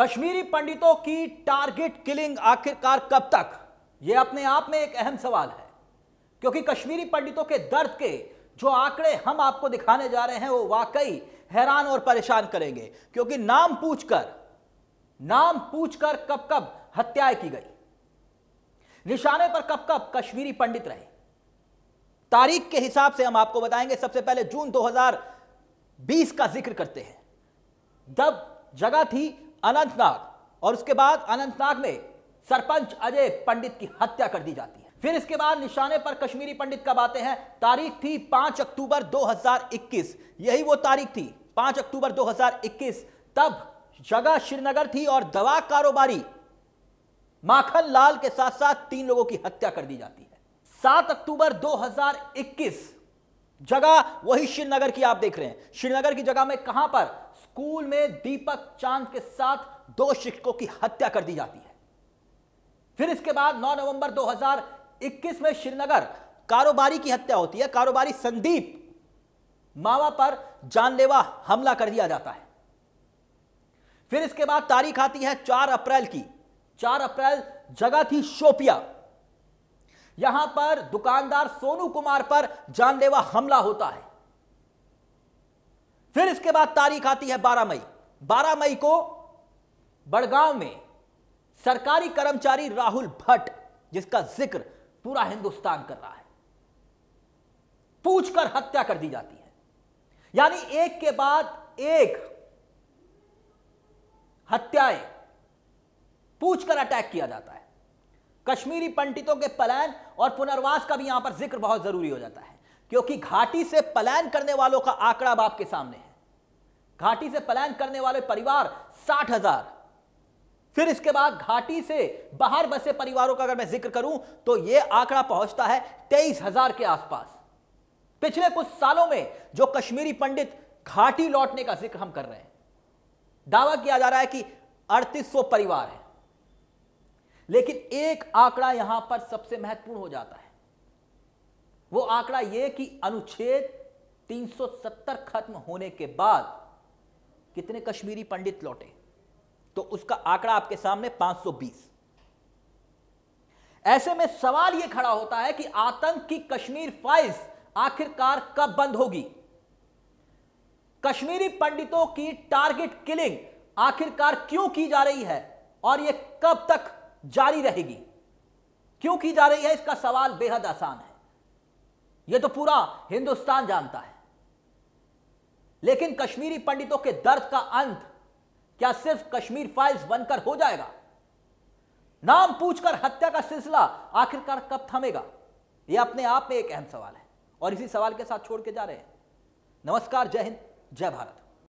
कश्मीरी पंडितों की target killing आखिरकार कब तक यह अपने आप में एक अहम सवाल है क्योंकि कश्मीरी पंडितों के दर्द के जो आंकड़े हम आपको दिखाने जा रहे हैं वो वाकई हैरान और परेशान करेंगे क्योंकि नाम पूछकर नाम पूछकर कब कब हत्याएं की गई निशाने पर कब कब कश्मीरी पंडित रहे तारीख के हिसाब से हम आपको बताएंगे सबसे पहले जून 2020 का जिक्र करते हैं जब जगह थी अनंतनाग और उसके बाद अनंतनाग में सरपंच अजय पंडित की हत्या कर दी जाती है फिर इसके बाद निशाने पर कश्मीरी पंडित कब आते हैं तारीख थी 5 अक्टूबर 2021 यही वो तारीख थी 5 अक्टूबर 2021 तब जगह श्रीनगर थी और दवा कारोबारी माखन लाल के साथ साथ तीन लोगों की हत्या कर दी जाती है 7 अक्टूबर 2021 जगह वही श्रीनगर की आप देख रहे हैं श्रीनगर की जगह में कहां पर स्कूल में दीपक चांद के साथ दो शिक्षकों की हत्या कर दी जाती है फिर इसके बाद 9 नवंबर 2021 में श्रीनगर कारोबारी की हत्या होती है कारोबारी संदीप मावा पर जानलेवा हमला कर दिया जाता है फिर इसके बाद तारीख आती है 4 अप्रैल की 4 अप्रैल जगह थी शोपिया यहां पर दुकानदार सोनू कुमार पर जानलेवा हमला होता है फिर इसके बाद तारीख आती है 12 मई 12 मई को बड़गांव में सरकारी कर्मचारी राहुल भट्ट जिसका जिक्र पूरा हिंदुस्तान कर रहा है पूछकर हत्या कर दी जाती है यानी एक के बाद एक हत्याएं पूछकर अटैक किया जाता है कश्मीरी पंडितों के पलायन और पुनर्वास का भी यहां पर जिक्र बहुत जरूरी हो जाता है क्योंकि घाटी से पलायन करने वालों का आंकड़ा अब आपके सामने है घाटी से पलायन करने वाले परिवार साठ हजार फिर इसके बाद घाटी से बाहर बसे परिवारों का अगर मैं जिक्र करूं तो यह आंकड़ा पहुंचता है तेईस हजार के आसपास पिछले कुछ सालों में जो कश्मीरी पंडित घाटी लौटने का जिक्र हम कर रहे हैं दावा किया जा रहा है कि अड़तीस परिवार है लेकिन एक आंकड़ा यहां पर सबसे महत्वपूर्ण हो जाता है वो आंकड़ा यह कि अनुच्छेद 370 खत्म होने के बाद कितने कश्मीरी पंडित लौटे तो उसका आंकड़ा आपके सामने 520 ऐसे में सवाल यह खड़ा होता है कि आतंक की कश्मीर फाइल्स आखिरकार कब बंद होगी कश्मीरी पंडितों की टारगेट किलिंग आखिरकार क्यों की जा रही है और यह कब तक जारी रहेगी क्यों की जा रही है इसका सवाल बेहद आसान है यह तो पूरा हिंदुस्तान जानता है लेकिन कश्मीरी पंडितों के दर्द का अंत क्या सिर्फ कश्मीर फाइल्स बनकर हो जाएगा नाम पूछकर हत्या का सिलसिला आखिरकार कब थमेगा यह अपने आप में एक अहम सवाल है और इसी सवाल के साथ छोड़ के जा रहे हैं नमस्कार जय हिंद जय भारत